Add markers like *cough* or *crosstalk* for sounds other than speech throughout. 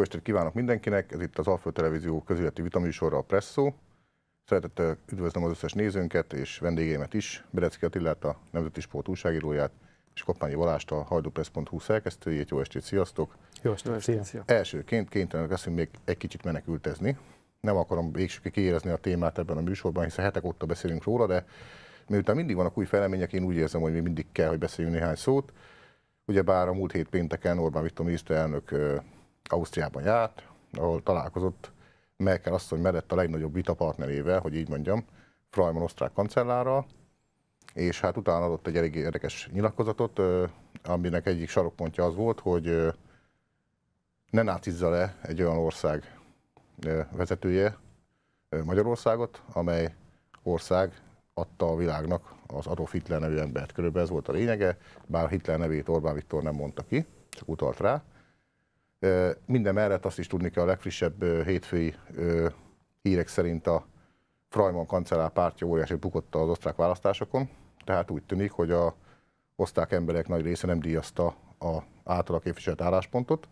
Jó estét kívánok mindenkinek, ez itt az Alföld Televízió közületi vitaműsorra a Presszó. Szeretettel üdvözlöm az összes nézőnket és vendégeimet is, Berecki Attilát, a Nemzeti Sport újságíróját, és Kopányi Valást, a hajdupress.hu szerkesztőjét. Jó estét, sziasztok! Jó estét, sziasztok! Elsőként kénytelenek leszünk még egy kicsit menekültezni. Nem akarom végsőkig kiérezni a témát ebben a műsorban, hiszen hetek óta beszélünk róla, de miután mindig vannak új felemények, én úgy érzem, hogy még mindig kell, hogy beszéljünk néhány szót. bár a múlt hét pénteken Orbán Viktor miniszterelnök Ausztriában járt, ahol találkozott Merkel asszony mellett a legnagyobb vita partnerével, hogy így mondjam, Freiman osztrák kancellára, és hát utána adott egy elég érdekes nyilatkozatot, aminek egyik sarokpontja az volt, hogy ne nácizza le egy olyan ország vezetője Magyarországot, amely ország adta a világnak az Adolf Hitler nevű embert. Körülbelül ez volt a lényege, bár Hitler nevét Orbán Viktor nem mondta ki, csak utalt rá. Minden mellett azt is tudni kell a legfrissebb hétfői hírek szerint a Frajman kancellár pártja óriási bukotta az osztrák választásokon, tehát úgy tűnik, hogy a osztrák emberek nagy része nem díjazta a általa képviselt álláspontot.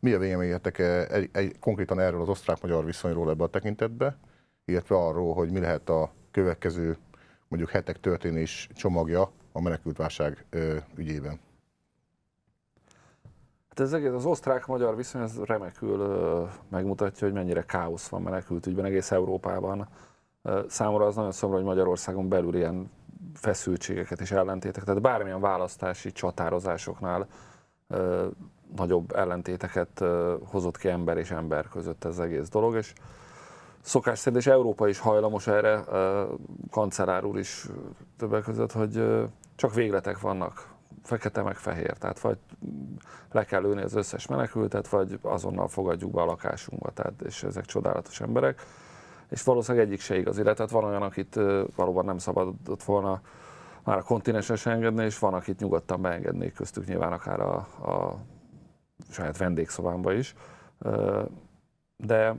Mi a véleményetek e, egy, egy, konkrétan erről az osztrák-magyar viszonyról ebbe a tekintetbe, illetve arról, hogy mi lehet a következő mondjuk hetek történés csomagja a menekültválság ügyében? Hát az egész az osztrák-magyar viszony ez remekül megmutatja, hogy mennyire káosz van menekültügyben egész Európában. Számomra az nagyon szomorú, hogy Magyarországon belül ilyen feszültségeket és ellentétek, tehát bármilyen választási csatározásoknál uh, nagyobb ellentéteket uh, hozott ki ember és ember között ez az egész dolog, és szokás szerint, és Európa is hajlamos erre, uh, kancellár úr is többek között, hogy uh, csak végletek vannak fekete meg fehér, tehát vagy le kell lőni az összes menekültet, vagy azonnal fogadjuk be a lakásunkba, tehát, és ezek csodálatos emberek. És valószínűleg egyik se igazi, tehát van olyan, akit valóban nem szabadott volna már a kontinensen se engedni, és van, akit nyugodtan beengednék köztük nyilván akár a, a saját vendégszobámba is. De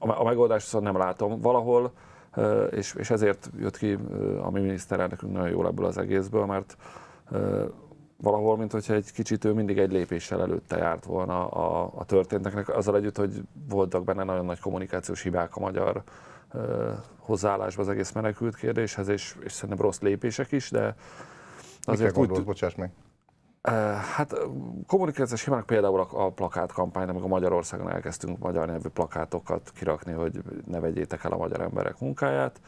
a megoldást viszont nem látom. Valahol és, és ezért jött ki a mi miniszterelnökünk nagyon jól ebből az egészből, mert valahol, mint hogyha egy kicsit ő mindig egy lépéssel előtte járt volna a, a történteknek, azzal együtt, hogy voltak benne nagyon nagy kommunikációs hibák a magyar ö, hozzáállásba az egész menekült kérdéshez, és, és szerintem rossz lépések is, de azért Mikre úgy... Bocsáss meg. Hát kommunikációs hibának például a, a plakátkampány, amikor Magyarországon elkezdtünk magyar nyelvű plakátokat kirakni, hogy ne vegyétek el a magyar emberek munkáját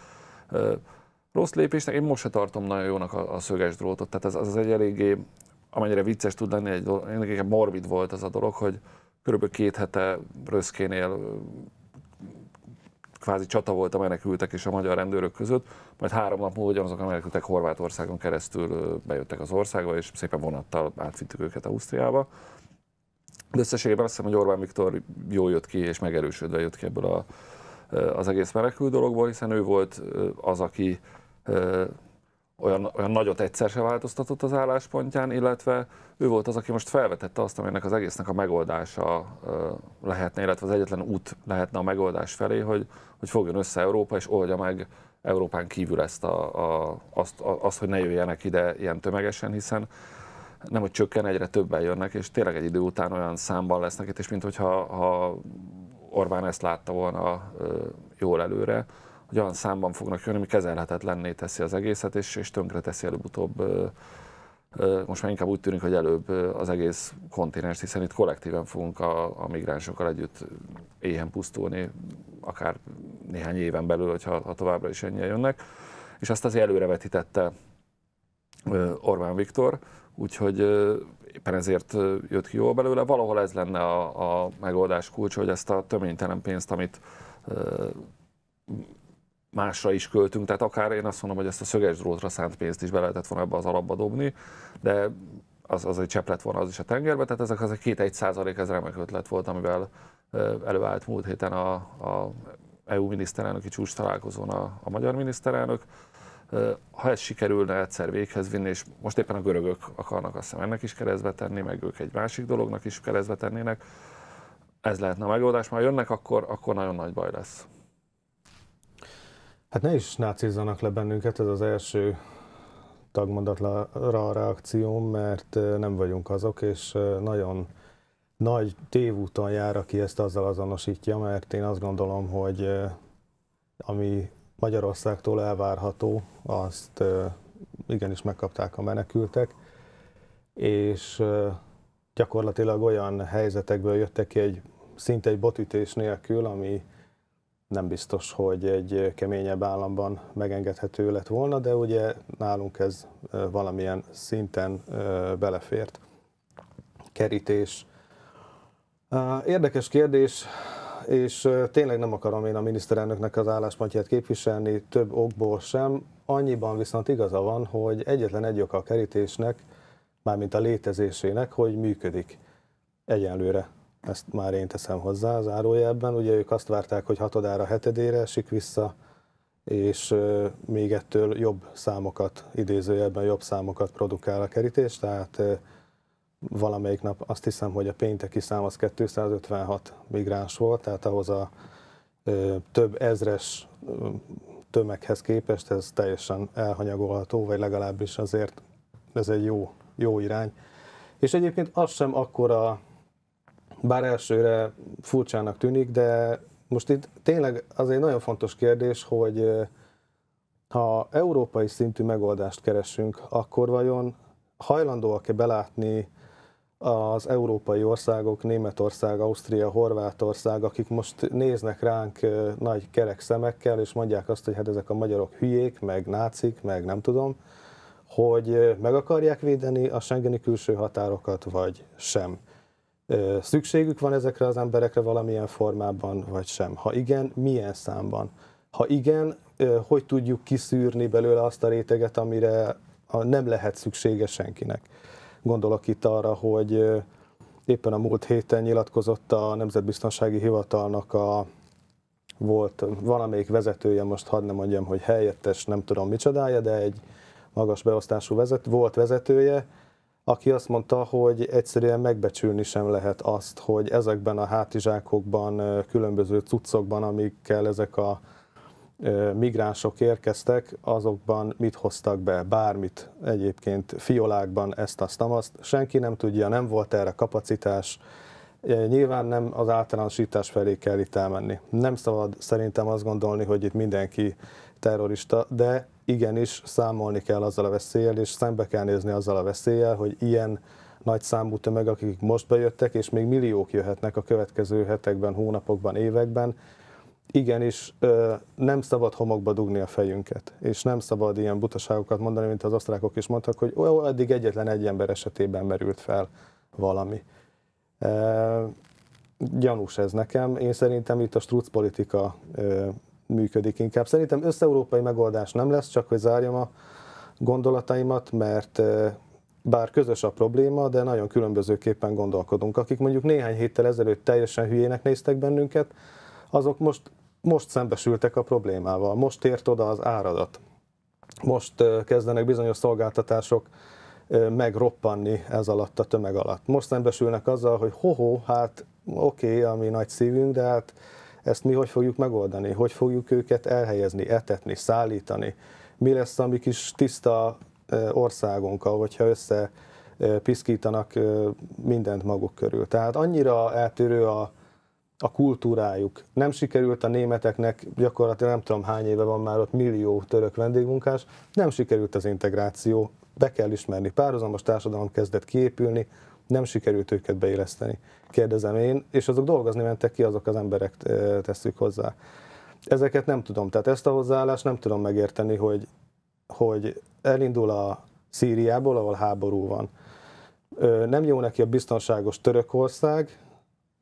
rossz lépésnek, én most se tartom nagyon jónak a, a szöges drótot, tehát ez, az egy eléggé, amennyire vicces tud lenni, egy, inkább morbid volt az a dolog, hogy körülbelül két hete Röszkénél kvázi csata volt a menekültek és a magyar rendőrök között, majd három nap múlva ugyanazok a menekültek Horvátországon keresztül bejöttek az országba, és szépen vonattal átvittük őket Ausztriába. De összességében azt hiszem, hogy Orbán Viktor jól jött ki, és megerősödve jött ki ebből a, az egész menekült dologból, hiszen ő volt az, aki ö, olyan, olyan nagyot egyszer se változtatott az álláspontján, illetve ő volt az, aki most felvetette azt, aminek az egésznek a megoldása ö, lehetne, illetve az egyetlen út lehetne a megoldás felé, hogy, hogy fogjon össze Európa és oldja meg Európán kívül ezt a, a, azt, a, azt, hogy ne jöjjenek ide ilyen tömegesen, hiszen nem, hogy csökken, egyre többen jönnek, és tényleg egy idő után olyan számban lesznek itt, és mint hogyha ha Orbán ezt látta volna jól előre, hogy olyan számban fognak jönni, ami kezelhetetlenné teszi az egészet, és, és tönkre teszi előbb-utóbb most már inkább úgy tűnik, hogy előbb az egész kontinens hiszen itt kollektíven fogunk a, a migránsokkal együtt éhen pusztulni, akár néhány éven belül, hogyha ha továbbra is ennyien jönnek. És azt azért előrevetítette Orbán Viktor, úgyhogy éppen ezért jött ki jól belőle. Valahol ez lenne a, a megoldás kulcsa, hogy ezt a töménytelen pénzt, amit másra is költünk, tehát akár én azt mondom, hogy ezt a szöges drótra szánt pénzt is be lehetett volna ebbe az alapba dobni, de az, az egy csepp lett volna az is a tengerbe, tehát ezek az a két egy százalék, ez remek ötlet volt, amivel előállt múlt héten a, a EU miniszterelnöki csúcs találkozón a, a magyar miniszterelnök. Ha ez sikerülne egyszer véghez vinni, és most éppen a görögök akarnak azt hiszem ennek is keresztbe tenni, meg ők egy másik dolognak is keresztbe tennének, ez lehetne a megoldás, ha jönnek, akkor, akkor nagyon nagy baj lesz. Hát ne is nácizzanak le bennünket, ez az első tagmondatra a reakcióm, mert nem vagyunk azok, és nagyon nagy tévúton jár, aki ezt azzal azonosítja, mert én azt gondolom, hogy ami Magyarországtól elvárható, azt igenis megkapták a menekültek, és gyakorlatilag olyan helyzetekből jöttek ki egy szinte egy botütés nélkül, ami nem biztos, hogy egy keményebb államban megengedhető lett volna, de ugye nálunk ez valamilyen szinten belefért. Kerítés. Érdekes kérdés, és tényleg nem akarom én a miniszterelnöknek az álláspontját képviselni, több okból sem. Annyiban viszont igaza van, hogy egyetlen egy oka a kerítésnek, mármint a létezésének, hogy működik egyenlőre ezt már én teszem hozzá az árójelben. Ugye ők azt várták, hogy hatodára, hetedére esik vissza, és még ettől jobb számokat, idézőjelben jobb számokat produkál a kerítés, tehát valamelyik nap azt hiszem, hogy a pénteki szám az 256 migráns volt, tehát ahhoz a több ezres tömeghez képest ez teljesen elhanyagolható, vagy legalábbis azért ez egy jó, jó irány. És egyébként az sem akkora bár elsőre furcsának tűnik, de most itt tényleg az egy nagyon fontos kérdés, hogy ha európai szintű megoldást keresünk, akkor vajon hajlandóak-e belátni az európai országok, Németország, Ausztria, Horvátország, akik most néznek ránk nagy kerek szemekkel, és mondják azt, hogy hát ezek a magyarok hülyék, meg nácik, meg nem tudom, hogy meg akarják védeni a Schengeni külső határokat, vagy sem. Szükségük van ezekre az emberekre valamilyen formában, vagy sem? Ha igen, milyen számban? Ha igen, hogy tudjuk kiszűrni belőle azt a réteget, amire nem lehet szüksége senkinek? Gondolok itt arra, hogy éppen a múlt héten nyilatkozott a Nemzetbiztonsági Hivatalnak a volt valamelyik vezetője, most hadd nem mondjam, hogy helyettes, nem tudom micsodája, de egy magas beosztású vezet, volt vezetője, aki azt mondta, hogy egyszerűen megbecsülni sem lehet azt, hogy ezekben a hátizsákokban, különböző cuccokban, amikkel ezek a migránsok érkeztek, azokban mit hoztak be, bármit egyébként fiolákban, ezt, azt, nem azt. Senki nem tudja, nem volt erre kapacitás. Nyilván nem az általánosítás felé kell itt elmenni. Nem szabad szerintem azt gondolni, hogy itt mindenki terrorista, de igenis számolni kell azzal a veszéllyel, és szembe kell nézni azzal a veszéllyel, hogy ilyen nagy számú tömeg, akik most bejöttek, és még milliók jöhetnek a következő hetekben, hónapokban, években, igenis nem szabad homokba dugni a fejünket, és nem szabad ilyen butaságokat mondani, mint az osztrákok is mondtak, hogy ó, eddig egyetlen egy ember esetében merült fel valami. Gyanús ez nekem. Én szerintem itt a struc politika működik inkább. Szerintem összeurópai megoldás nem lesz, csak hogy zárjam a gondolataimat, mert bár közös a probléma, de nagyon különbözőképpen gondolkodunk. Akik mondjuk néhány héttel ezelőtt teljesen hülyének néztek bennünket, azok most, most szembesültek a problémával, most ért oda az áradat. Most kezdenek bizonyos szolgáltatások megroppanni ez alatt a tömeg alatt. Most szembesülnek azzal, hogy hoho, hát oké, okay, ami nagy szívünk, de hát ezt mi hogy fogjuk megoldani? Hogy fogjuk őket elhelyezni, etetni, szállítani? Mi lesz a mi kis tiszta országunkkal, hogyha össze piszkítanak mindent maguk körül. Tehát annyira eltörő a, a kultúrájuk. Nem sikerült a németeknek, gyakorlatilag nem tudom hány éve van már ott millió török vendégmunkás, nem sikerült az integráció, be kell ismerni, párhuzamos társadalom kezdett kiépülni, nem sikerült őket beilleszteni, kérdezem én, és azok dolgozni mentek ki, azok az emberek eh, tesszük hozzá. Ezeket nem tudom, tehát ezt a hozzáállást nem tudom megérteni, hogy, hogy elindul a Szíriából, ahol háború van. Nem jó neki a biztonságos Törökország,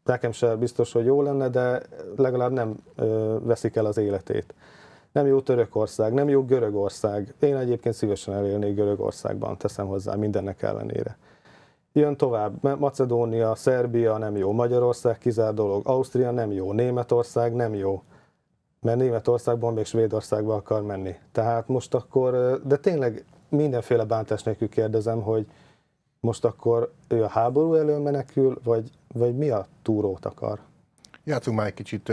nekem sem biztos, hogy jó lenne, de legalább nem veszik el az életét. Nem jó Törökország, nem jó Görögország. Én egyébként szívesen elélnék Görögországban, teszem hozzá mindennek ellenére jön tovább, Macedónia, Szerbia nem jó, Magyarország kizár dolog, Ausztria nem jó, Németország nem jó, mert Németországban még Svédországba akar menni. Tehát most akkor, de tényleg mindenféle bántás nélkül kérdezem, hogy most akkor ő a háború elől menekül, vagy, vagy mi a túrót akar? Játszunk már egy kicsit.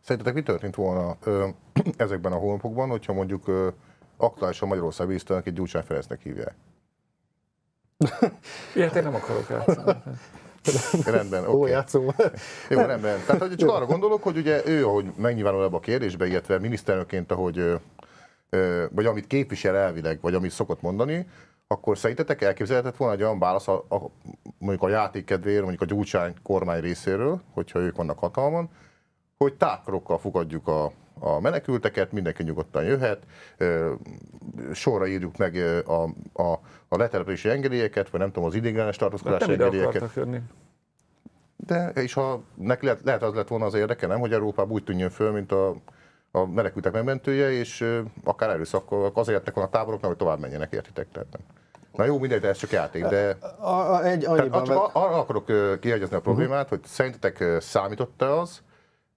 Szerintetek mi történt volna *clears throat* ezekben a holmokban, hogyha mondjuk aktuálisan Magyarország víztelenek egy Gyurcsány Ferencnek hívják? *laughs* Ilyet én nem akarok játszani. *laughs* rendben, oké. Okay. *laughs* Ó, Jó, rendben. Tehát hogy csak arra gondolok, hogy ugye ő, ahogy megnyilvánul ebbe a kérdésbe, illetve miniszterelnökként, ahogy vagy amit képvisel elvileg, vagy amit szokott mondani, akkor szerintetek elképzelhetett volna egy olyan válasz, a, a, mondjuk a játék kedvéért, mondjuk a gyúcsány kormány részéről, hogyha ők vannak hatalmon, hogy tákrokkal fogadjuk a a menekülteket, mindenki nyugodtan jöhet, sorra írjuk meg a, a, a letelepülési engedélyeket, vagy nem tudom, az idéglenes tartózkodási hát engedélyeket. De és ha nek lehet, lehet az lett volna az érdeke, nem, hogy Európában úgy tűnjön föl, mint a, a menekültek megmentője, és akár erőszakkal azért lettek volna a táboroknak, hogy tovább menjenek, értitek? Tehát nem. Na jó, mindegy, de ez csak játék, de... A, a, egy, annyiban, csak mert... arra akarok kihagyazni a problémát, uh-huh. hogy szerintetek számított az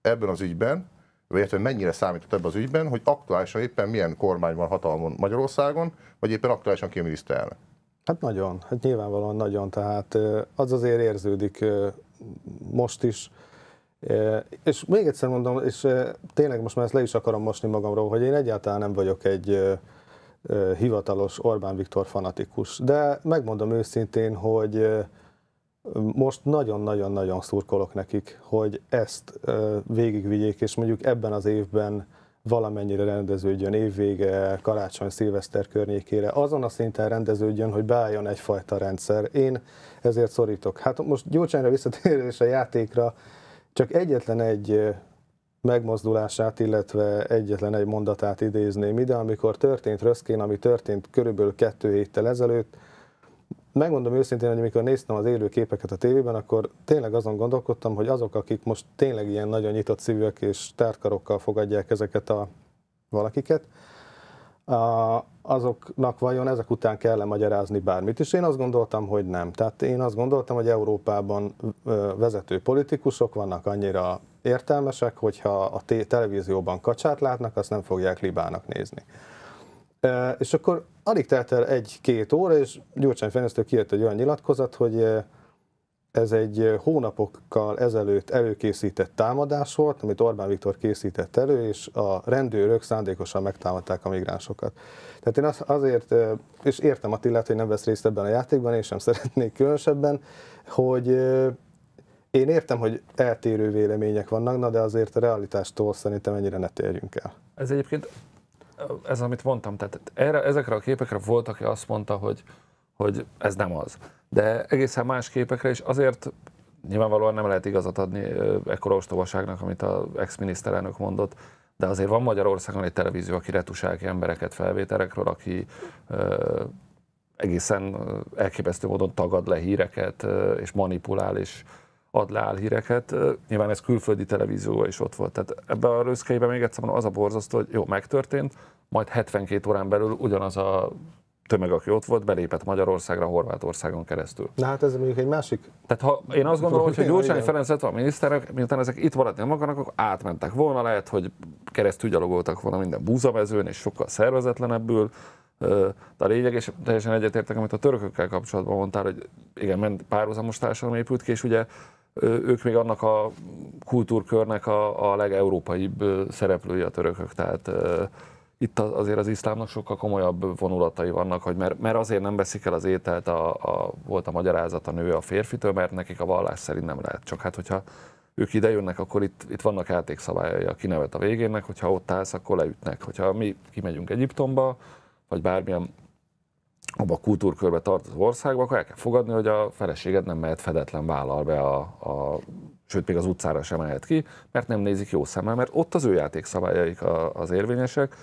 ebben az ügyben, vagy hogy mennyire számított ebben az ügyben, hogy aktuálisan éppen milyen kormány van hatalmon Magyarországon, vagy éppen aktuálisan ki a miniszterelnök? Hát nagyon, hát nyilvánvalóan nagyon, tehát az azért érződik most is, és még egyszer mondom, és tényleg most már ezt le is akarom mosni magamról, hogy én egyáltalán nem vagyok egy hivatalos Orbán Viktor fanatikus, de megmondom őszintén, hogy most nagyon-nagyon-nagyon szurkolok nekik, hogy ezt végigvigyék, és mondjuk ebben az évben valamennyire rendeződjön évvége, karácsony, szilveszter környékére, azon a szinten rendeződjön, hogy beálljon egyfajta rendszer. Én ezért szorítok. Hát most Gyurcsányra visszatérés a játékra, csak egyetlen egy megmozdulását, illetve egyetlen egy mondatát idézném ide, amikor történt Röszkén, ami történt körülbelül kettő héttel ezelőtt, megmondom őszintén, hogy amikor néztem az élő képeket a tévében, akkor tényleg azon gondolkodtam, hogy azok, akik most tényleg ilyen nagyon nyitott szívűek és tárkarokkal fogadják ezeket a valakiket, azoknak vajon ezek után kell-e magyarázni bármit? És én azt gondoltam, hogy nem. Tehát én azt gondoltam, hogy Európában vezető politikusok vannak annyira értelmesek, hogyha a televízióban kacsát látnak, azt nem fogják libának nézni. És akkor alig telt el egy-két óra, és Gyurcsány Ferenctől kijött egy olyan nyilatkozat, hogy ez egy hónapokkal ezelőtt előkészített támadás volt, amit Orbán Viktor készített elő, és a rendőrök szándékosan megtámadták a migránsokat. Tehát én azért, és értem Attilát, hogy nem vesz részt ebben a játékban, én sem *laughs* szeretnék különösebben, hogy én értem, hogy eltérő vélemények vannak, na de azért a realitástól szerintem ennyire ne térjünk el. Ez egyébként ez, amit mondtam, tehát erre, ezekre a képekre volt, aki azt mondta, hogy, hogy ez nem az. De egészen más képekre, is. azért nyilvánvalóan nem lehet igazat adni ekkora ostobaságnak, amit az ex-miniszterelnök mondott, de azért van Magyarországon egy televízió, aki retusál ki embereket felvételekről, aki ö, egészen elképesztő módon tagad le híreket, ö, és manipulál, és ad le álhíreket. Nyilván ez külföldi televízió is ott volt. Tehát ebbe a röszkeibe még egyszer mondom, az a borzasztó, hogy jó, megtörtént, majd 72 órán belül ugyanaz a tömeg, aki ott volt, belépett Magyarországra, Horvátországon keresztül. Na hát ez mondjuk egy másik. Tehát ha én azt gondolom, hogy ha *laughs* Gyurcsány Ferenc lett a miniszterek, miután ezek itt maradni akarnak, akkor átmentek volna, lehet, hogy keresztül gyalogoltak volna minden búzavezőn és sokkal szervezetlenebbül. De a lényeg, és teljesen egyetértek, amit a törökökkel kapcsolatban mondtál, hogy igen, párhuzamos társadalom épült ki, és ugye ők még annak a kultúrkörnek a, a legeurópaibb szereplői a törökök, tehát itt azért az iszlámnak sokkal komolyabb vonulatai vannak, hogy mert, mert azért nem veszik el az ételt, a, a, volt a magyarázat a nő a férfitől, mert nekik a vallás szerint nem lehet. Csak hát, hogyha ők ide jönnek, akkor itt, itt vannak játékszabályai a kinevet a végének, hogyha ott állsz, akkor leütnek. Hogyha mi kimegyünk Egyiptomba, vagy bármilyen abba a kultúrkörbe tartozó országba, akkor el kell fogadni, hogy a feleséged nem mehet fedetlen vállal be a, a sőt, még az utcára sem mehet ki, mert nem nézik jó szemmel, mert ott az ő játékszabályaik a, az érvényesek,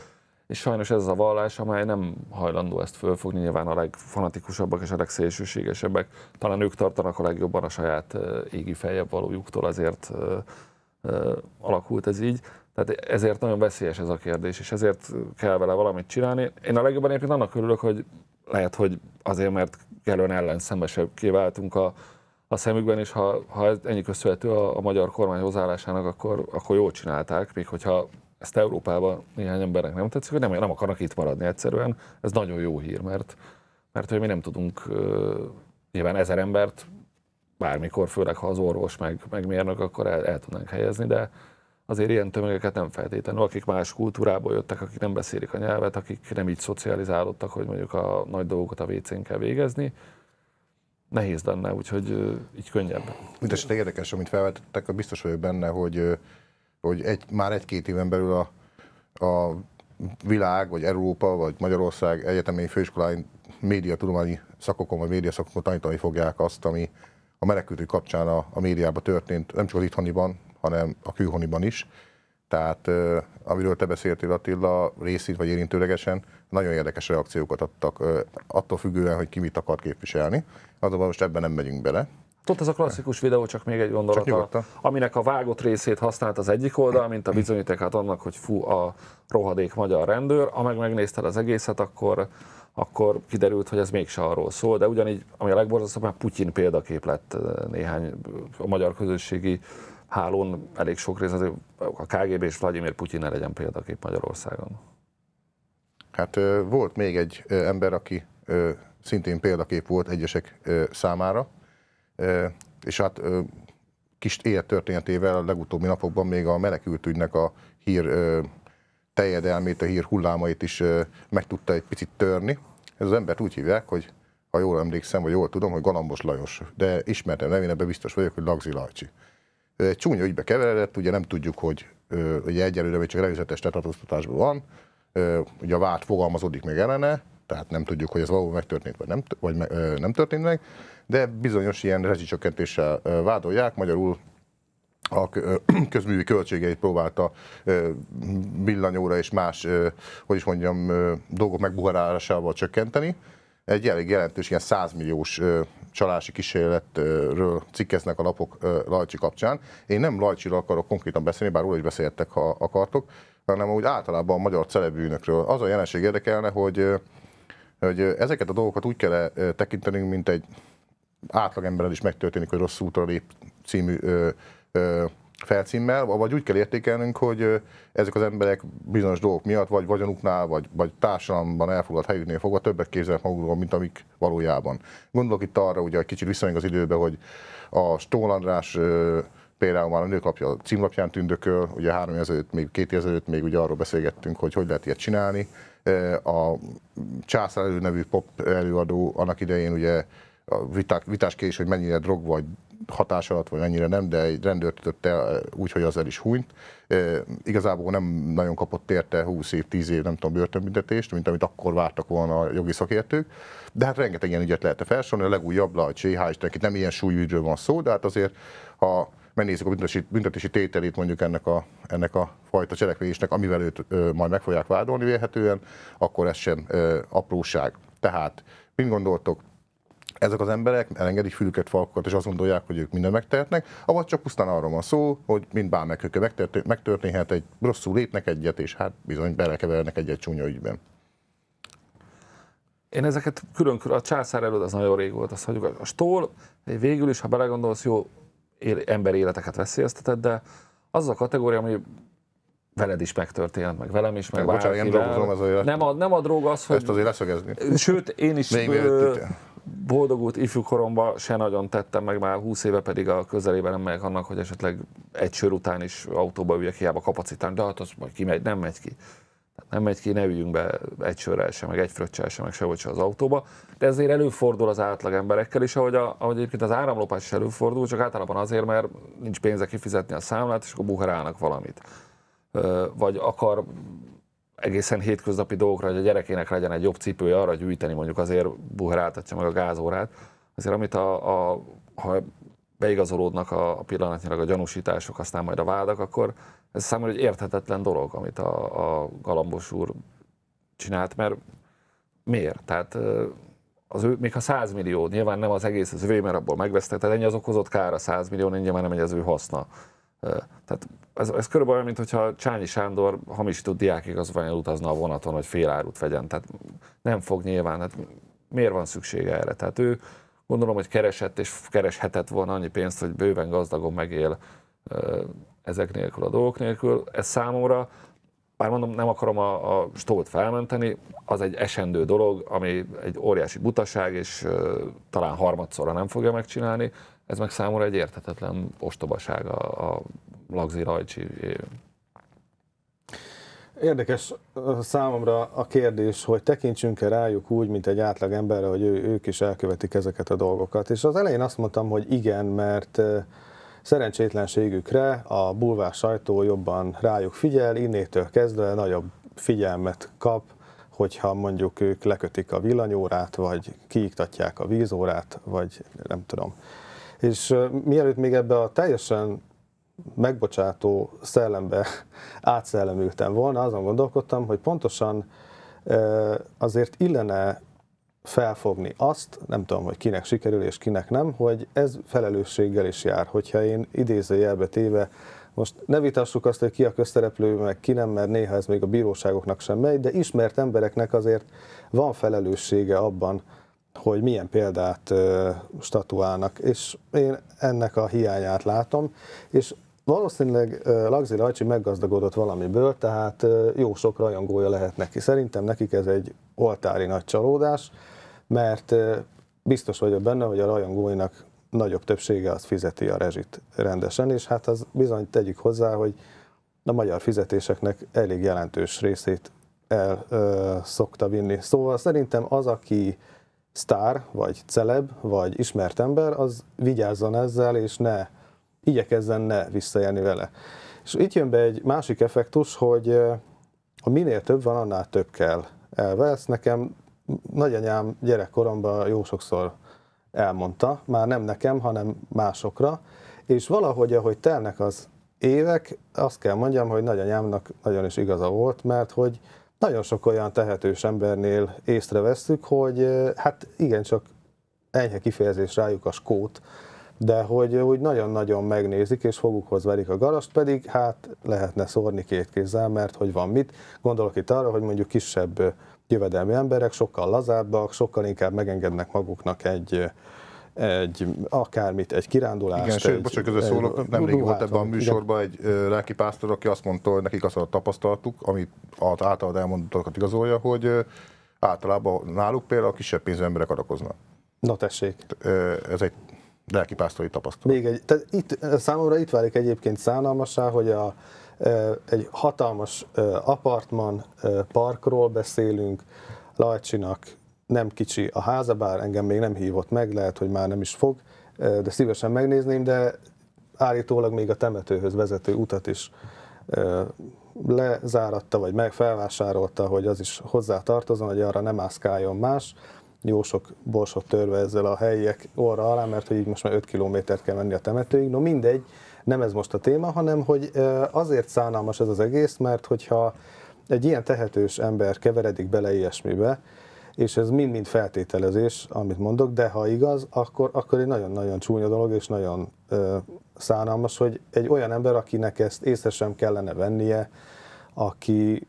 és sajnos ez a vallás, amely nem hajlandó ezt fölfogni, nyilván a legfanatikusabbak és a legszélsőségesebbek, talán ők tartanak a legjobban a saját égi feljebb valójuktól, azért alakult ez így. Tehát ezért nagyon veszélyes ez a kérdés, és ezért kell vele valamit csinálni. Én a legjobban egyébként annak örülök, hogy lehet, hogy azért, mert kellően ellenszembesebb kiváltunk a, a szemükben, és ha, ha ez ennyi köszönhető a, a magyar kormány hozzáállásának, akkor, akkor jól csinálták, még hogyha ezt Európában néhány embernek nem tetszik, hogy nem, nem akarnak itt maradni egyszerűen. Ez nagyon jó hír, mert, mert hogy mi nem tudunk nyilván ezer embert bármikor, főleg ha az orvos meg, meg mérnök, akkor el, el tudnánk helyezni, de, azért ilyen tömegeket nem feltétlenül, akik más kultúrából jöttek, akik nem beszélik a nyelvet, akik nem így szocializálódtak, hogy mondjuk a nagy dolgokat a WC-n kell végezni, nehéz lenne, úgyhogy így könnyebb. Mindenesetre érdekes, amit felvetettek, biztos vagyok benne, hogy, hogy egy, már egy-két éven belül a, a világ, vagy Európa, vagy Magyarország egyetemi főiskoláin tudományi szakokon, vagy média szakokon tanítani fogják azt, ami a menekültő kapcsán a, a médiában történt, nem csak az itthoniban, hanem a kőhoniban is. Tehát amiről te beszéltél Attila, részét vagy érintőlegesen, nagyon érdekes reakciókat adtak, attól függően, hogy ki mit akart képviselni. Azonban most ebben nem megyünk bele, Tudod, ez a klasszikus videó, csak még egy gondolat, aminek a vágott részét használt az egyik oldal, mint a bizonyítékát annak, hogy fú, a rohadék magyar rendőr, ha meg megnézted az egészet, akkor, akkor kiderült, hogy ez mégse arról szól, de ugyanígy, ami a legborzasztóbb, már Putyin példakép lett néhány a magyar közösségi hálón elég sok részt, a KGB és Vladimir Putyin ne legyen példakép Magyarországon. Hát volt még egy ember, aki szintén példakép volt egyesek számára, és hát kis élettörténetével a legutóbbi napokban még a ügynek a hír teljedelmét, a hír hullámait is meg tudta egy picit törni. Ez az embert úgy hívják, hogy ha jól emlékszem, vagy jól tudom, hogy Galambos Lajos, de ismertem nevén, ebben biztos vagyok, hogy Lagzi Lajcsi egy csúnya ügybe keveredett, ugye nem tudjuk, hogy ugye egyelőre még csak előzetes letartóztatásban van, ugye a vád fogalmazódik még ellene, tehát nem tudjuk, hogy ez valóban megtörtént, vagy nem, vagy nem történt meg, de bizonyos ilyen rezsicsökkentéssel vádolják, magyarul a *clears throat* közművi költségeit próbálta villanyóra és más, hogy is mondjam, dolgok megbuharálásával csökkenteni. Egy elég jelentős, ilyen 100 milliós csalási kísérletről cikkeznek a lapok Lajcsi kapcsán. Én nem Lajcsiról akarok konkrétan beszélni, bár róla is beszéltek, ha akartok, hanem úgy általában a magyar celebűnökről. Az a jelenség érdekelne, hogy, hogy ezeket a dolgokat úgy kell tekintenünk, mint egy átlagemberrel is megtörténik, hogy rossz útra lép című ö, ö, felcímmel, vagy úgy kell értékelnünk, hogy ezek az emberek bizonyos dolgok miatt, vagy vagyonuknál, vagy, vagy társadalomban elfogadt helyüknél fogva többet képzelnek magukról, mint amik valójában. Gondolok itt arra, ugye, hogy kicsit visszamegyünk az időbe, hogy a Stól András például már a nőklapja a címlapján tündököl, ugye három ezelőtt, még két ezelőtt még ugye arról beszélgettünk, hogy hogy lehet ilyet csinálni. A Császár nevű pop előadó annak idején ugye a viták, vitás kérdés, hogy mennyire drog vagy hatás alatt, vagy mennyire nem, de egy rendőr ütötte eh, úgy, hogy az el is hunyt. E, igazából nem nagyon kapott érte 20 év, 10 év, nem tudom, börtönbüntetést, mint amit akkor vártak volna a jogi szakértők. De hát rengeteg ilyen ügyet lehetne felsorolni, a legújabb CH, H. itt nem ilyen súlyú ügyről van szó, de hát azért, ha megnézzük a büntetési, büntetési tételét mondjuk ennek a, ennek a fajta cselekvésnek, amivel őt ö, majd meg fogják vádolni vélhetően, akkor ez sem ö, apróság. Tehát, mint gondoltok, ezek az emberek elengedik fülüket, falkokat, és azt gondolják, hogy ők minden megtehetnek, avagy csak pusztán arról van szó, hogy mind bármelyikük megtört, megtörténhet, egy rosszul lépnek egyet, és hát bizony belekevernek egyet csúnya ügyben. Én ezeket külön-külön, a császár előtt az nagyon volt, azt hagyjuk. A stól, végül is, ha belegondolsz, jó él, életeket veszélyeztetett, de az a kategória, ami veled is megtörtént, meg velem is, meg bárkivel. én a nem a, nem a drog az, hogy... Ezt azért leszögezni. Sőt, én is... Még ö, Boldogult ifjú koromban se nagyon tettem, meg már 20 éve pedig a közelében nem megyek annak, hogy esetleg egy sör után is autóba üljek, hiába kapacitán, de hát az majd kimegy, nem megy ki. Nem megy ki, ne üljünk be egy sörrel sem, meg egy fröccsel sem, meg sehogy se az autóba. De ezért előfordul az átlag emberekkel is, ahogy, a, ahogy egyébként az áramlopás is előfordul, csak általában azért, mert nincs pénze kifizetni a számlát, és akkor buherálnak valamit. Vagy akar egészen hétköznapi dolgokra, hogy a gyerekének legyen egy jobb cipője arra gyűjteni, mondjuk azért buheráltatja meg a gázórát. Azért amit a, a ha beigazolódnak a, a pillanatnyilag a gyanúsítások, aztán majd a vádak, akkor ez számomra egy érthetetlen dolog, amit a, a Galambos úr csinált, mert miért? Tehát az ő, még ha 100 millió, nyilván nem az egész az ő, mert abból megvesztek, tehát ennyi az okozott kár a 100 millió, már nem egy az ő haszna. Tehát ez, ez körülbelül olyan, hogyha Csányi Sándor hamisító igazolványon utazna a vonaton, hogy árut vegyen. Tehát nem fog nyilván, hát miért van szüksége erre? Tehát ő gondolom, hogy keresett és kereshetett volna annyi pénzt, hogy bőven gazdagon megél ezek nélkül, a dolgok nélkül. Ez számomra, bár mondom, nem akarom a, a stót felmenteni, az egy esendő dolog, ami egy óriási butaság, és talán harmadszorra nem fogja megcsinálni, ez meg számomra egy érthetetlen ostobaság a, a Lagzi Rajcsi. Érdekes számomra a kérdés, hogy tekintsünk-e rájuk úgy, mint egy átlag emberre, hogy ő, ők is elkövetik ezeket a dolgokat. És az elején azt mondtam, hogy igen, mert szerencsétlenségükre a bulvár sajtó jobban rájuk figyel, innétől kezdve nagyobb figyelmet kap, hogyha mondjuk ők lekötik a villanyórát, vagy kiiktatják a vízórát, vagy nem tudom. És mielőtt még ebbe a teljesen megbocsátó szellembe *laughs* átszellemültem volna, azon gondolkodtam, hogy pontosan azért illene felfogni azt, nem tudom, hogy kinek sikerül és kinek nem, hogy ez felelősséggel is jár, hogyha én idézőjelbe téve most ne vitassuk azt, hogy ki a közszereplő, meg ki nem, mert néha ez még a bíróságoknak sem megy, de ismert embereknek azért van felelőssége abban, hogy milyen példát statuálnak, és én ennek a hiányát látom, és Valószínűleg Lagzi Lajcsi meggazdagodott valamiből, tehát jó sok rajongója lehet neki. Szerintem nekik ez egy oltári nagy csalódás, mert biztos vagyok benne, hogy a rajongóinak nagyobb többsége az fizeti a rezsit rendesen, és hát az bizony tegyük hozzá, hogy a magyar fizetéseknek elég jelentős részét el ö, szokta vinni. Szóval szerintem az, aki sztár, vagy celeb, vagy ismert ember, az vigyázzon ezzel, és ne igyekezzen ne visszajönni vele. És itt jön be egy másik effektus, hogy a minél több van, annál több kell elvesz. Nekem nagyanyám gyerekkoromban jó sokszor elmondta, már nem nekem, hanem másokra, és valahogy, ahogy telnek az évek, azt kell mondjam, hogy nagyanyámnak nagyon is igaza volt, mert hogy nagyon sok olyan tehetős embernél észrevesztük, hogy hát igencsak enyhe kifejezés rájuk a skót, de hogy úgy nagyon-nagyon megnézik, és fogukhoz verik a garast, pedig hát lehetne szórni két kézzel, mert hogy van mit. Gondolok itt arra, hogy mondjuk kisebb jövedelmi emberek sokkal lazábbak, sokkal inkább megengednek maguknak egy egy akármit, egy kirándulást. Igen, sőt, bocsánat, közben szólok, nemrég volt ebben a műsorban egy lelki pásztor, aki azt mondta, hogy nekik azt a tapasztalatuk, amit általad elmondottakat igazolja, hogy általában náluk például a kisebb pénzű emberek adakoznak. Na tessék. Ez egy lelkipásztori tapasztalat. Még egy, tehát itt, számomra itt válik egyébként szánalmasá, hogy a, egy hatalmas apartman parkról beszélünk, Lajcsinak nem kicsi a háza, bár engem még nem hívott meg, lehet, hogy már nem is fog, de szívesen megnézném, de állítólag még a temetőhöz vezető utat is lezáratta, vagy megfelvásárolta, hogy az is hozzá tartozom, hogy arra nem ászkáljon más. Jó sok borsot törve ezzel a helyiek orra alá, mert hogy így most már 5 kilométert kell menni a temetőig. No mindegy, nem ez most a téma, hanem hogy azért szánalmas ez az egész, mert hogyha egy ilyen tehetős ember keveredik bele ilyesmibe, és ez mind-mind feltételezés, amit mondok, de ha igaz, akkor, akkor egy nagyon-nagyon csúnya dolog, és nagyon ö, szánalmas, hogy egy olyan ember, akinek ezt észre sem kellene vennie, aki,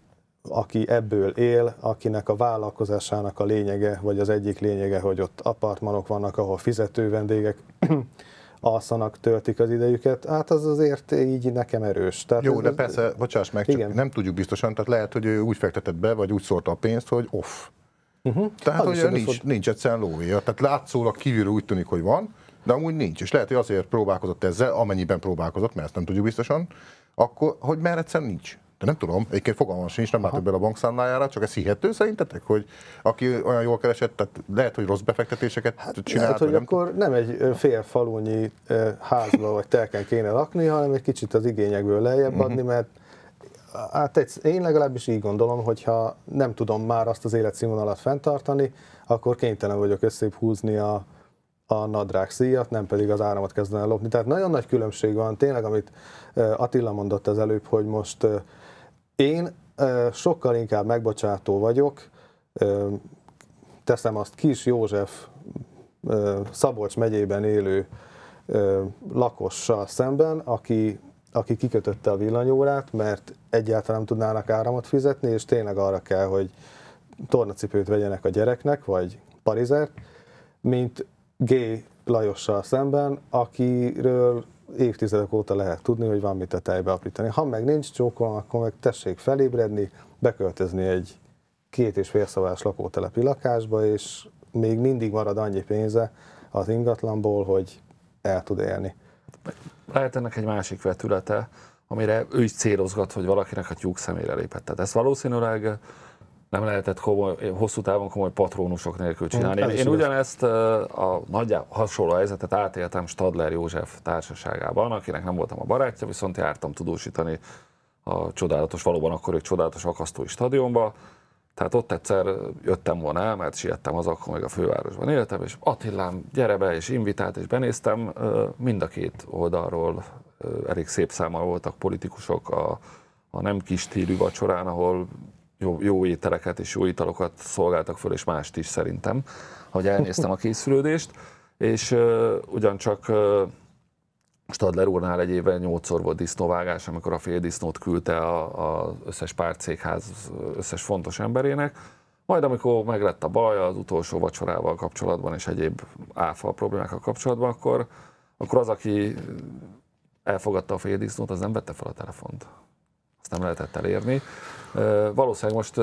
aki ebből él, akinek a vállalkozásának a lényege, vagy az egyik lényege, hogy ott apartmanok vannak, ahol fizető vendégek *clears throat* alszanak, töltik az idejüket, hát az azért így nekem erős. Tehát Jó, ez, de persze, bocsáss meg, csak nem tudjuk biztosan, tehát lehet, hogy ő úgy fektetett be, vagy úgy szólt a pénzt, hogy off. Uh-huh. Tehát, az hogy nincs, fog... nincs egyszerűen lóvéja. Tehát látszólag kívülről úgy tűnik, hogy van, de amúgy nincs. És lehet, hogy azért próbálkozott ezzel, amennyiben próbálkozott, mert ezt nem tudjuk biztosan, akkor, hogy mert egyszerűen nincs. De nem tudom, egyébként fogalmam sincs, nem látok bele a bankszámlájára, csak ez hihető szerintetek, hogy aki olyan jól keresett, tehát lehet, hogy rossz befektetéseket hát csinált? Lehet, hogy nem akkor nem egy fél falunyi házba vagy telken kéne lakni, hanem egy kicsit az igényekből lejjebb mhm. adni, uh-huh. mert Hát egy, én legalábbis így gondolom, hogy ha nem tudom már azt az életszínvonalat fenntartani, akkor kénytelen vagyok összép húzni a, a nadrág szíjat, nem pedig az áramot kezdeni lopni. Tehát nagyon nagy különbség van, tényleg, amit Attila mondott az előbb, hogy most én sokkal inkább megbocsátó vagyok, teszem azt Kis József Szabolcs megyében élő lakossal szemben, aki aki kikötötte a villanyórát, mert egyáltalán nem tudnának áramot fizetni, és tényleg arra kell, hogy tornacipőt vegyenek a gyereknek, vagy parizert, mint G. Lajossal szemben, akiről évtizedek óta lehet tudni, hogy van mit a tejbe aprítani. Ha meg nincs csókolom, akkor meg tessék felébredni, beköltözni egy két és fél szavás lakótelepi lakásba, és még mindig marad annyi pénze az ingatlanból, hogy el tud élni lehet ennek egy másik vetülete, amire ő is célozgat, hogy valakinek a hát tyúk szemére lépett. Tehát ezt valószínűleg nem lehetett komoly, hosszú távon komoly patrónusok nélkül csinálni. Én, én ugyanezt a nagy hasonló helyzetet átéltem Stadler József társaságában, akinek nem voltam a barátja, viszont jártam tudósítani a csodálatos, valóban akkor egy csodálatos akasztói stadionba, tehát ott egyszer jöttem volna el, mert siettem az, akkor még a fővárosban éltem, és Attilám, gyere be, és invitált, és benéztem, mind a két oldalról elég szép számmal voltak politikusok a, a nem kis tírű vacsorán, ahol jó, jó ételeket és jó italokat szolgáltak föl, és mást is szerintem, hogy elnéztem a készülődést, és uh, ugyancsak uh, Stadler úrnál egy éve nyolcszor volt disznóvágás, amikor a fél disznót küldte az összes párcégház összes fontos emberének. Majd amikor meglett a baj az utolsó vacsorával kapcsolatban és egyéb áfa problémákkal kapcsolatban, akkor, akkor az, aki elfogadta a fél disznót, az nem vette fel a telefont. Azt nem lehetett elérni. Valószínűleg most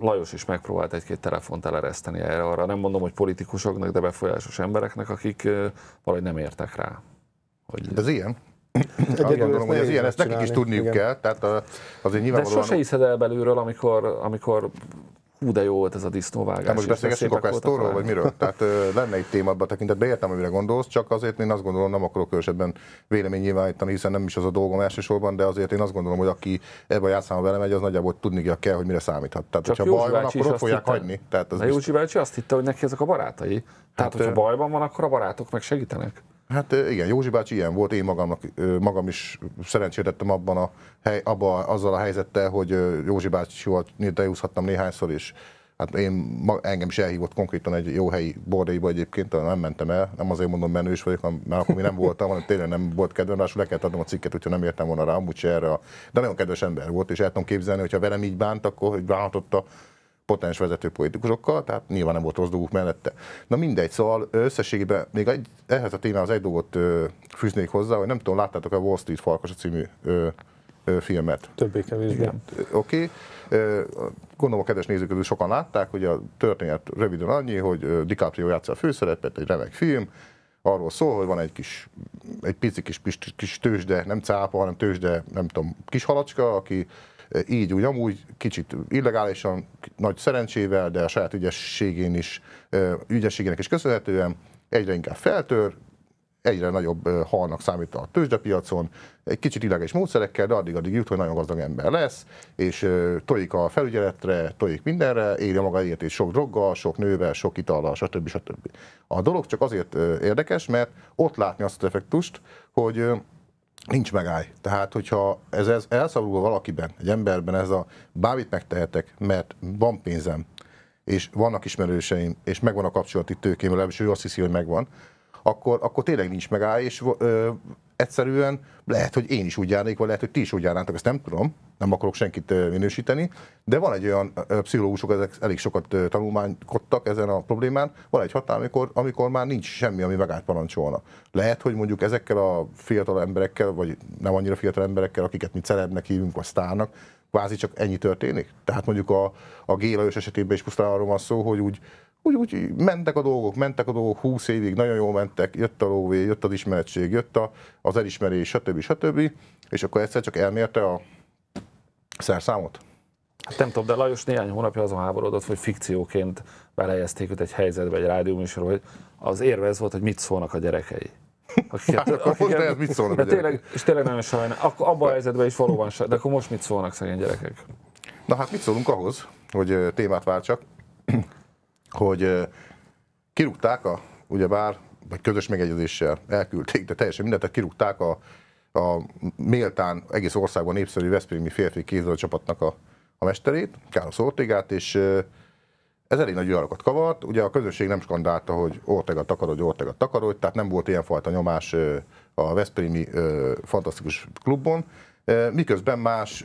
Lajos is megpróbált egy-két telefont elereszteni erre arra. Nem mondom, hogy politikusoknak, de befolyásos embereknek, akik valahogy nem értek rá. Hogy... ez ilyen. Egyedül gondolom, hogy az ilyen, ezt nekik is tudniuk igen. kell. Tehát azért nyilvánvalóan... De sose hiszed el belülről, amikor, amikor hú de jó volt ez a disznóvágás. Nem most beszélgessünk a Questorról, vagy miről? Tehát ö, lenne egy téma abban tekintetben, értem, amire gondolsz, csak azért én azt gondolom, nem akarok különösebben vélemény nyilvánítani, hiszen nem is az a dolgom elsősorban, de azért én azt gondolom, hogy aki ebbe a játszámba belemegy, az nagyjából tudni kell, hogy mire számíthat. Tehát, csak hogyha baj van, akkor ott fogják hagyni. Tehát az Józsi bácsi azt hitte, hogy neki ezek a barátai. Tehát, hát, hogyha bajban van, akkor a barátok meg segítenek. Hát igen, Józsi bácsi ilyen volt, én magamnak, magam is szerencsétettem abban a hely, abba, azzal a helyzettel, hogy Józsi bácsival dejúzhattam néhányszor, és hát én, engem is elhívott konkrétan egy jó helyi bordaiba egyébként, nem mentem el, nem azért mondom is vagyok, mert akkor mi nem voltam, hanem tényleg nem volt kedvem, ráadásul le kellett adnom a cikket, hogyha nem értem volna rá, amúgy se erre, a... de nagyon kedves ember volt, és el tudom képzelni, hogyha velem így bánt, akkor hogy bántotta potens vezető politikusokkal, tehát nyilván nem volt rossz dolguk mellette. Na mindegy, szóval összességében még egy, ehhez a témához egy dolgot ö, fűznék hozzá, hogy nem tudom, láttátok a Wall Street Farkas című ö, ö, filmet. Többé-kevésbé. Oké. Okay. Gondolom a kedves nézők közül sokan látták, hogy a történet röviden annyi, hogy DiCaprio játsza a főszerepet, egy remek film, arról szól, hogy van egy kis, egy pici kis, kis, kis tőzsde, nem cápa, hanem tőzsde, nem tudom, kis halacska, aki így úgy amúgy, kicsit illegálisan, nagy szerencsével, de a saját ügyességén is, ügyességének is köszönhetően egyre inkább feltör, egyre nagyobb halnak számít a tőzsdepiacon, egy kicsit illegális módszerekkel, de addig-addig jut, hogy nagyon gazdag ember lesz, és tojik a felügyeletre, tojik mindenre, éli a maga életét sok droggal, sok nővel, sok itallal, stb. stb. A dolog csak azért érdekes, mert ott látni azt az effektust, hogy Nincs megáll. Tehát, hogyha ez, ez elszabadul valakiben, egy emberben ez a bármit megtehetek, mert van pénzem, és vannak ismerőseim, és megvan a kapcsolati tőkém, legalábbis ő azt hiszi, hogy megvan, akkor, akkor tényleg nincs megáll, és ö, egyszerűen lehet, hogy én is úgy járnék, vagy lehet, hogy ti is úgy járnátok, ezt nem tudom, nem akarok senkit minősíteni, de van egy olyan pszichológusok, ezek elég sokat tanulmánykodtak ezen a problémán, van egy határ, amikor, amikor már nincs semmi, ami megállt parancsolna. Lehet, hogy mondjuk ezekkel a fiatal emberekkel, vagy nem annyira fiatal emberekkel, akiket mi celebnek hívunk, a sztárnak, kvázi csak ennyi történik? Tehát mondjuk a, a Géla esetében is pusztán arról van szó, hogy úgy úgy, úgy mentek a dolgok, mentek a dolgok húsz évig, nagyon jól mentek, jött a lóvé, jött az ismeretség, jött a, az elismerés, stb. stb. És akkor egyszer csak elmérte a szerszámot. Hát nem tudom, de Lajos néhány hónapja azon háborodott, hogy fikcióként belejezték őt egy helyzetbe, egy rádióműsorba, hogy az érve ez volt, hogy mit szólnak a gyerekei. Akiket, akiket, *laughs* most mit szólnak de tényleg, És tényleg nagyon sajnál, Ak- abban a helyzetben is valóban sajnál, de akkor most mit szólnak szegény gyerekek? Na hát mit szólunk ahhoz, hogy témát váltsak, hogy kirúgták a, ugyebár, vagy közös megegyezéssel elküldték, de teljesen mindent, tehát kirúgták a, a méltán egész országban népszerű Veszprémi férfi kézzel csapatnak a, a mesterét, káros Ortigát, és ez elég nagy gyarokat kavart. Ugye a közösség nem skandálta, hogy Ortega takarodj, Ortega takarodj, tehát nem volt ilyenfajta nyomás a Veszprémi fantasztikus klubon, miközben más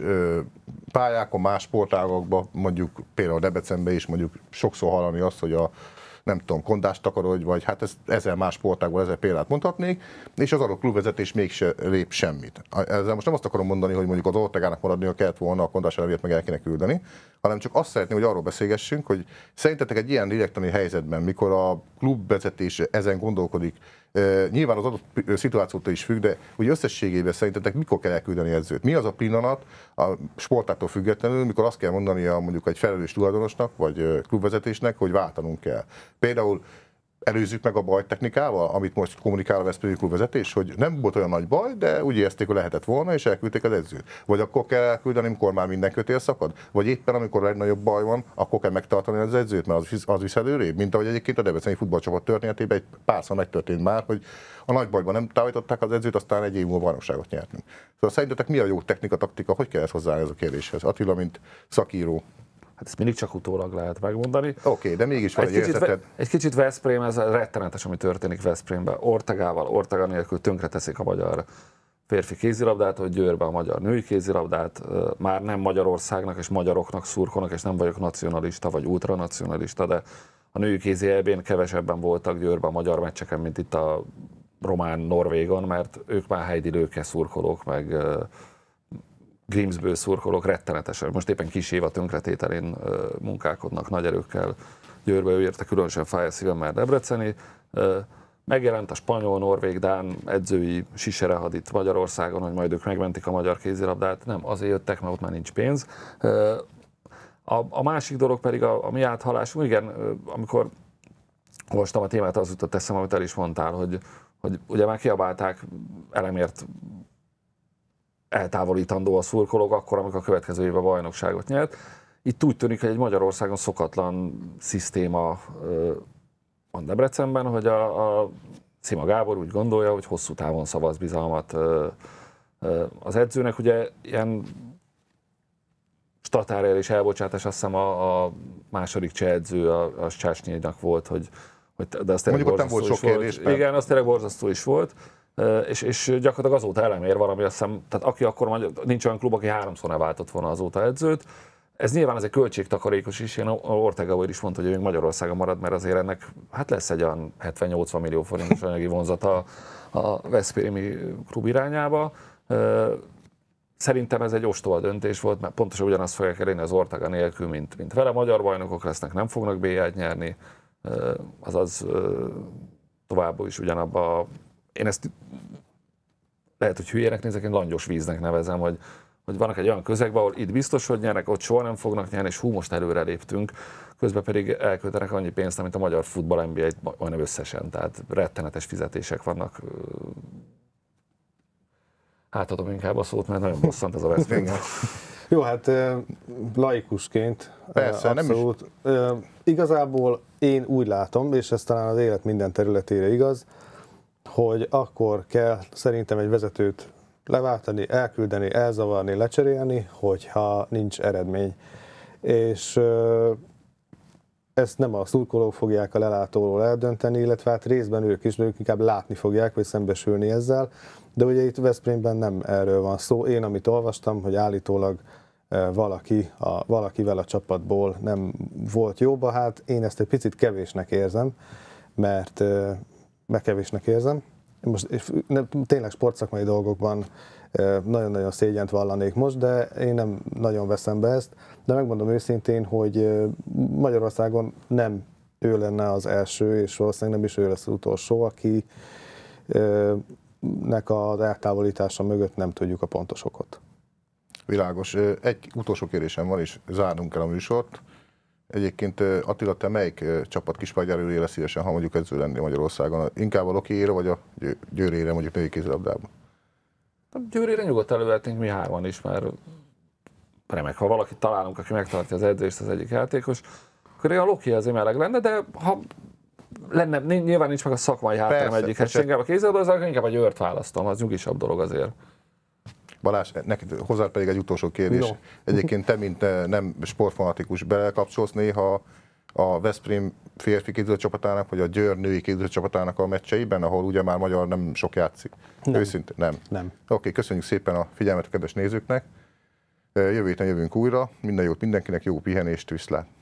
pályákon, más sportágakban, mondjuk például Debecenben is mondjuk sokszor hallani azt, hogy a nem tudom, kondást takarodj, vagy hát ez, ezzel más sportágban ezzel példát mondhatnék, és az adott klubvezetés mégse lép semmit. Ezzel most nem azt akarom mondani, hogy mondjuk az Ortegának maradnia kellett volna a kondás elvét meg el kéne küldeni, hanem csak azt szeretném, hogy arról beszélgessünk, hogy szerintetek egy ilyen direktani helyzetben, mikor a klub vezetése ezen gondolkodik, nyilván az adott szituációtól is függ, de úgy összességében szerintetek mikor kell elküldeni edzőt? Mi az a pillanat a sportától függetlenül, mikor azt kell mondani a mondjuk egy felelős tulajdonosnak, vagy klubvezetésnek, hogy váltanunk kell? Például előzzük meg a baj technikával, amit most kommunikál a Veszprémi klub vezetés, hogy nem volt olyan nagy baj, de úgy érezték, hogy lehetett volna, és elküldték az edzőt. Vagy akkor kell elküldeni, amikor már minden kötél szakad? Vagy éppen amikor a legnagyobb baj van, akkor kell megtartani az edzőt, mert az, az visz előrébb, mint ahogy egyébként a Debreceni futballcsapat történetében egy párszor megtörtént már, hogy a nagy bajban nem távolították az edzőt, aztán egy év múlva bajnokságot nyertünk. Szóval szerintetek mi a jó technika, taktika, hogy kell ezt hozzá ez a kérdéshez? Attila, mint szakíró hát ezt mindig csak utólag lehet megmondani. Oké, okay, de mégis van egy, egy kicsit, ve, egy kicsit Veszprém, ez rettenetes, ami történik Veszprémben. Ortegával, Ortega nélkül tönkreteszik a magyar férfi kézilabdát, hogy Győrbe a magyar női kézilabdát, már nem Magyarországnak és magyaroknak szurkolnak, és nem vagyok nacionalista vagy ultranacionalista, de a női kézi elbén kevesebben voltak Győrbe a magyar meccseken, mint itt a román Norvégon, mert ők már Heidi Lőke szurkolók, meg Grimsből szurkolók rettenetesen, most éppen kis a tönkretételén munkálkodnak nagy erőkkel, Győrbe ő érte, különösen fáj a szívem, mert Debreceni. Megjelent a spanyol, norvég, dán edzői sisere itt Magyarországon, hogy majd ők megmentik a magyar kézilabdát. Nem, azért jöttek, mert ott már nincs pénz. A, a másik dolog pedig a, a mi áthalásunk, igen, amikor olvastam a témát, az jutott eszem, amit el is mondtál, hogy, hogy ugye már kiabálták elemért eltávolítandó a szurkolók akkor, amikor a következő évben bajnokságot nyert. Itt úgy tűnik, hogy egy Magyarországon szokatlan szisztéma van Debrecenben, hogy a, a Szima Gábor úgy gondolja, hogy hosszú távon szavaz bizalmat az edzőnek. Ugye ilyen statárjel és elbocsátás, azt hiszem a, a második cseh edző, a, a Csácsnyénak volt, hogy, hogy de azt tényleg Mondjuk borzasztó nem volt sok kérdés. Volt. Igen, az tényleg borzasztó is volt és, és gyakorlatilag azóta elemér valami, azt hiszem, tehát aki akkor mondja, nincs olyan klub, aki háromszor ne váltott volna azóta edzőt, ez nyilván ez egy költségtakarékos is, én Ortega úr is mondta, hogy még Magyarországon marad, mert azért ennek hát lesz egy olyan 70-80 millió forintos anyagi vonzata a Veszprémi klub irányába. Szerintem ez egy ostoba döntés volt, mert pontosan ugyanazt fogják elérni az Ortega nélkül, mint, mint vele. Magyar bajnokok lesznek, nem fognak b nyerni, azaz tovább is ugyanabba a én ezt lehet, hogy hülyének nézek, én langyos víznek nevezem, hogy, hogy vannak egy olyan közegben, ahol itt biztos, hogy nyernek, ott soha nem fognak nyerni, és hú, most előre léptünk, közben pedig elköltenek annyi pénzt, amit a magyar futball nba t majdnem összesen, tehát rettenetes fizetések vannak. Átadom inkább a szót, mert nagyon bosszant ez a West *laughs* Jó, hát laikusként Persze, abszolút. Nem is. Igazából én úgy látom, és ez talán az élet minden területére igaz, hogy akkor kell szerintem egy vezetőt leváltani, elküldeni, elzavarni, lecserélni, hogyha nincs eredmény. És ezt nem a szurkolók fogják a lelátóról eldönteni, illetve hát részben ők is, de ők inkább látni fogják, vagy szembesülni ezzel. De ugye itt Veszprémben nem erről van szó. Én, amit olvastam, hogy állítólag valaki a, valakivel a csapatból nem volt jóba, hát én ezt egy picit kevésnek érzem, mert bekevésnek érzem. Most nem tényleg sportszakmai dolgokban nagyon-nagyon szégyent vallanék most, de én nem nagyon veszem be ezt. De megmondom őszintén, hogy Magyarországon nem ő lenne az első, és valószínűleg nem is ő lesz az utolsó, aki nek az eltávolítása mögött nem tudjuk a pontos okot. Világos. Egy utolsó kérésem van, és zárnunk el a műsort. Egyébként Attila, te melyik csapat kispagyárőjére szívesen, ha mondjuk edző lenni Magyarországon? Inkább a Lokiére, vagy a Győrére, mondjuk női kézilabdában? Győrére nyugodtan előhetnénk mi hárman is, mert remek, ha valaki találunk, aki megtartja az edzést, az egyik játékos, akkor a Loki azért meleg lenne, de ha lenne, nyilván nincs meg a szakmai hátterem egyik, hát inkább a kézilabda, az inkább a győrt választom, az nyugisabb dolog azért. Balázs, neked, hozzád pedig egy utolsó kérdés. No. *laughs* Egyébként te, mint eh, nem sportfanatikus, belekapcsolsz néha a Veszprém férfi csapatának, vagy a Győr női csapatának a meccseiben, ahol ugye már magyar nem sok játszik. Nem. Őszintén nem. nem. Oké, okay, köszönjük szépen a figyelmet a kedves nézőknek. Eh, jövő héten jövünk újra. Minden jót mindenkinek, jó pihenést, viszlát!